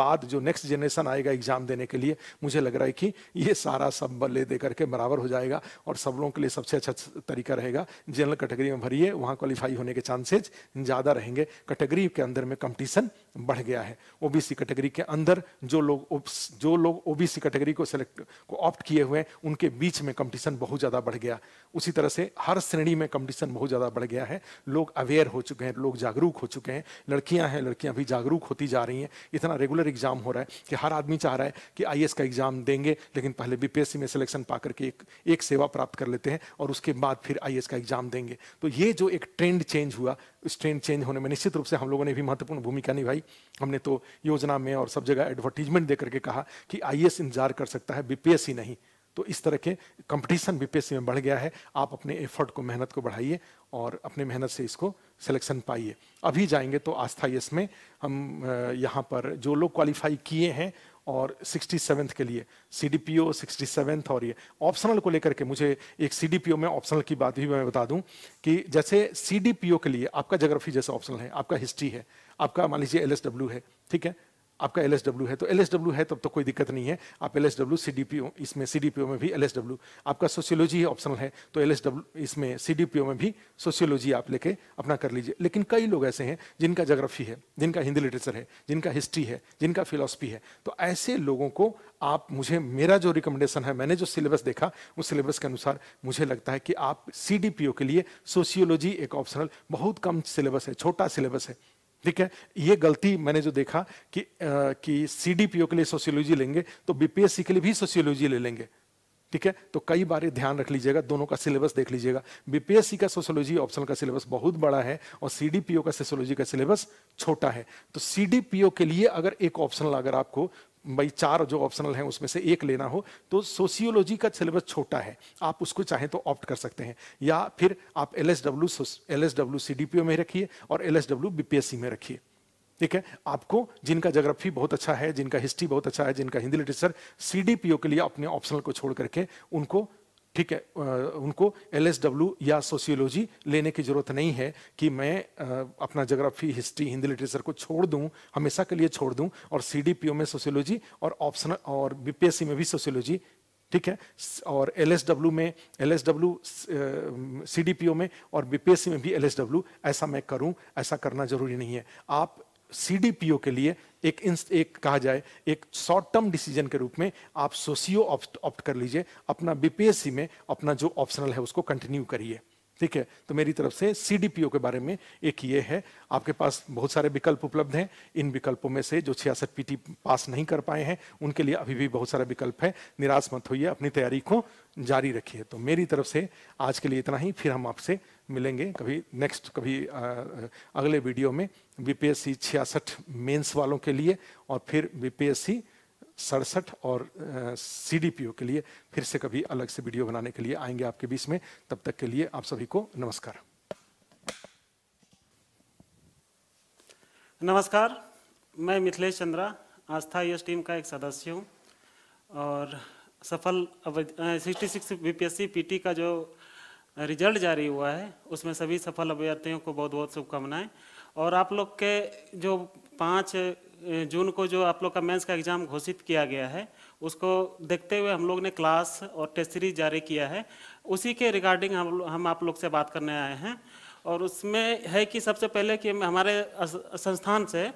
बाद जो नेक्स्ट जनरेशन आएगा एग्जाम देने के लिए मुझे लग रहा है कि ये सारा सब ले दे करके बराबर हो जाएगा और सब लोगों के लिए सबसे अच्छा तरीका रहेगा जनरल कैटेगरी में भरिए वहाँ क्वालिफाई होने के चांसेज ज़्यादा रहेंगे कैटेगरी के अंदर में कंपटीशन बढ़ गया है ओबीसी कैटेगरी के अंदर जो लोग जो लोग ओबीसी कैटेगरी को सेलेक्ट को ऑप्ट किया किए हुए हैं उनके बीच में कंपटीशन बहुत ज़्यादा बढ़ गया उसी तरह से हर श्रेणी में कंपटीशन बहुत ज़्यादा बढ़ गया है लोग अवेयर हो चुके हैं लोग जागरूक हो चुके हैं लड़कियां हैं लड़कियां भी जागरूक होती जा रही हैं इतना रेगुलर एग्जाम हो रहा है कि हर आदमी चाह रहा है कि आई का एग्जाम देंगे लेकिन पहले बीपीएससी में सिलेक्शन पा करके एक, एक सेवा प्राप्त कर लेते हैं और उसके बाद फिर आई का एग्जाम देंगे तो ये जो एक ट्रेंड चेंज हुआ स्ट्रेन चेंज होने में निश्चित रूप से हम लोगों ने भी महत्वपूर्ण भूमिका निभाई हमने तो योजना में और सब जगह एडवर्टीजमेंट देकर के कहा कि आई e इंतजार कर सकता है बीपीएससी नहीं तो इस तरह के कंपटीशन बीपीएससी में बढ़ गया है आप अपने एफर्ट को मेहनत को बढ़ाइए और अपने मेहनत से इसको सिलेक्शन पाइए अभी जाएंगे तो आस्था यस e में हम यहाँ पर जो लोग क्वालिफाई किए हैं और सिक्सटी सेवन्थ के लिए C D P O sixty seventh और ये ऑप्शनल को लेकर के मुझे एक सी डी पी ओ में ऑप्शनल की बात भी मैं बता दूं कि जैसे सी डी पी ओ के लिए आपका जोग्राफी जैसा ऑप्शनल है आपका हिस्ट्री है आपका मान लीजिए एल एस डब्ल्यू है ठीक है आपका एल है तो एल है तब तो कोई दिक्कत नहीं है आप L S C D P O इसमें सी डी पी ओ में भी एल एस डब्ल्यू आपका सोशियोलॉजी ऑप्शनल है तो एल एस इसमें सी डी पी ओ में भी सोशियोलॉजी आप लेके अपना कर लीजिए लेकिन कई लोग ऐसे हैं जिनका जोग्राफी है जिनका हिंदी लिटरेचर है जिनका हिस्ट्री है जिनका फिलोसफी है तो ऐसे लोगों को आप मुझे मेरा जो रिकमेंडेशन है मैंने जो सिलेबस देखा उस सिलेबस के अनुसार मुझे लगता है कि आप सी के लिए सोशियोलॉजी एक ऑप्शनल बहुत कम सिलेबस है छोटा सिलेबस है ठीक है ये गलती मैंने जो देखा कि आ, कि सीडीपीओ के लिए सोशियोलॉजी लेंगे तो बीपीएससी के लिए भी सोशियोलॉजी ले लेंगे ठीक है तो कई बार ध्यान रख लीजिएगा दोनों का सिलेबस देख लीजिएगा बीपीएससी का सोशियोलॉजी ऑप्शन का सिलेबस बहुत बड़ा है और सीडीपीओ का सोशियोलॉजी का सिलेबस छोटा है तो सीडीपीओ के लिए अगर एक ऑप्शन अगर आपको भाई चार जो ऑप्शनल हैं उसमें से एक लेना हो तो सोशियोलॉजी का सिलेबस छोटा है आप उसको चाहें तो ऑप्ट कर सकते हैं या फिर आप L S W L S W C D P O में रखिए और L S W B P S C में रखिए ठीक है आपको जिनका जोग्राफी बहुत अच्छा है जिनका हिस्ट्री बहुत अच्छा है जिनका Hindi literature C D P O के लिए अपने ऑप्शनल को छोड़ करके उनको ठीक है उनको एल या सोशियोलॉजी लेने की ज़रूरत नहीं है कि मैं अपना जोग्राफी हिस्ट्री हिंदी लिटरेचर को छोड़ दूँ हमेशा के लिए छोड़ दूँ और सी में सोशियोलॉजी और ऑप्शनल और बी में भी सोशियोलॉजी ठीक है और एल में एल एस डब्ल्यू में और बी में भी एल ऐसा मैं करूँ ऐसा करना जरूरी नहीं है आप सीडीपीओ के लिए एक एक कहा जाए एक शॉर्ट टर्म डिसीजन के रूप में आप सोशियो ऑप्ट कर लीजिए अपना बीपीएससी में अपना जो ऑप्शनल है उसको कंटिन्यू करिए ठीक है तो मेरी तरफ से सी के बारे में एक ये है आपके पास बहुत सारे विकल्प उपलब्ध हैं इन विकल्पों में से जो छियासठ पीटी पास नहीं कर पाए हैं उनके लिए अभी भी बहुत सारा विकल्प है निराश मत होइए अपनी तैयारी को जारी रखिए तो मेरी तरफ से आज के लिए इतना ही फिर हम आपसे मिलेंगे कभी नेक्स्ट कभी आ, अगले वीडियो में बी छियासठ मेंस वालों के लिए और फिर बीपीएससी सड़सठ और सी के लिए फिर से कभी अलग से वीडियो बनाने के लिए आएंगे आपके बीच में तब तक के लिए आप सभी को नमस्कार नमस्कार मैं मिथिलेश चंद्रा आस्था यश टीम का एक सदस्य हूँ और सफल सिक्सटी सिक्स बीपीएससी पीटी का जो रिजल्ट जारी हुआ है उसमें सभी सफल अभ्यर्थियों को बहुत बहुत शुभकामनाएं और आप लोग के जो पांच जून को जो आप लोग का मेंस का एग्ज़ाम घोषित किया गया है उसको देखते हुए हम लोग ने क्लास और टेस्ट सीरीज जारी किया है उसी के रिगार्डिंग हम हम आप लोग से बात करने आए हैं और उसमें है कि सबसे पहले कि हमारे संस्थान से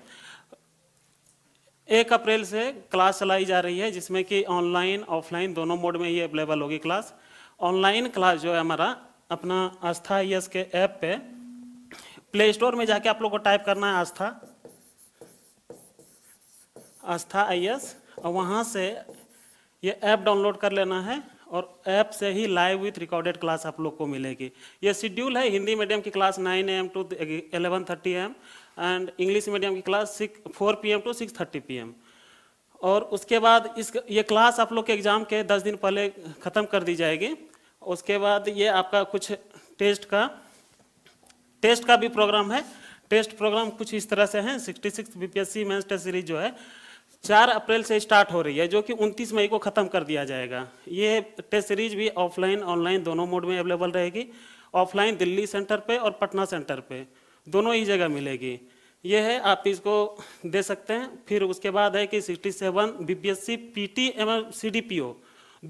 एक अप्रैल से क्लास चलाई जा रही है जिसमें कि ऑनलाइन ऑफलाइन दोनों मोड में ही अवेलेबल होगी क्लास ऑनलाइन क्लास जो है हमारा अपना आस्था यस के ऐप पे प्ले स्टोर में जाके आप लोग को टाइप करना है आस्था आस्था आई एस और वहाँ से ये ऐप डाउनलोड कर लेना है और ऐप से ही लाइव विथ रिकॉर्डेड क्लास आप लोग को मिलेगी ये शेड्यूल है हिंदी मीडियम की class 9 M to 11:30 M and English medium की class six four P M to six thirty P M और उसके बाद इस ये क्लास आप लोग के एग्ज़ाम के दस दिन पहले ख़त्म कर दी जाएगी उसके बाद ये आपका कुछ टेस्ट का टेस्ट का भी प्रोग्राम है टेस्ट प्रोग्राम कुछ इस तरह से हैं sixty six B P S C mains test series जो है चार अप्रैल से स्टार्ट हो रही है जो कि 29 मई को ख़त्म कर दिया जाएगा ये टेस्ट सीरीज भी ऑफलाइन ऑनलाइन दोनों मोड में अवेलेबल रहेगी ऑफलाइन दिल्ली सेंटर पे और पटना सेंटर पे दोनों ही जगह मिलेगी ये है आप इसको दे सकते हैं फिर उसके बाद है कि sixty seven B B S C P T एवं सी डी पी ओ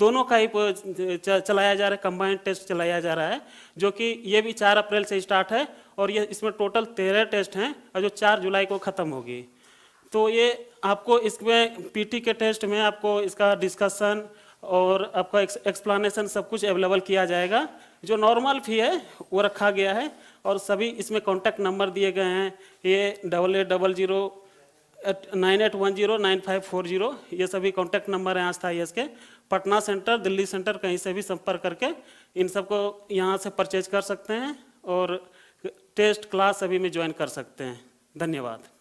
दोनों का ही चलाया जा रहा है कंबाइंड टेस्ट चलाया जा रहा है जो कि ये भी चार अप्रैल से स्टार्ट है और ये इसमें टोटल तेरह टेस्ट हैं और जो चार जुलाई को ख़त्म होगी तो ये आपको इसमें पीटी के टेस्ट में आपको इसका डिस्कशन और आपका एक्सप्लानेशन सब कुछ अवेलेबल किया जाएगा जो नॉर्मल फी है वो रखा गया है और सभी इसमें कॉन्टैक्ट नंबर दिए गए हैं ये double eight double zero nine eight one zero nine five four zero ये सभी कॉन्टैक्ट नंबर हैं आस्था एस के पटना सेंटर दिल्ली सेंटर कहीं से भी संपर्क करके इन सबको यहाँ से परचेज कर सकते हैं और टेस्ट क्लास सभी में ज्वाइन कर सकते हैं धन्यवाद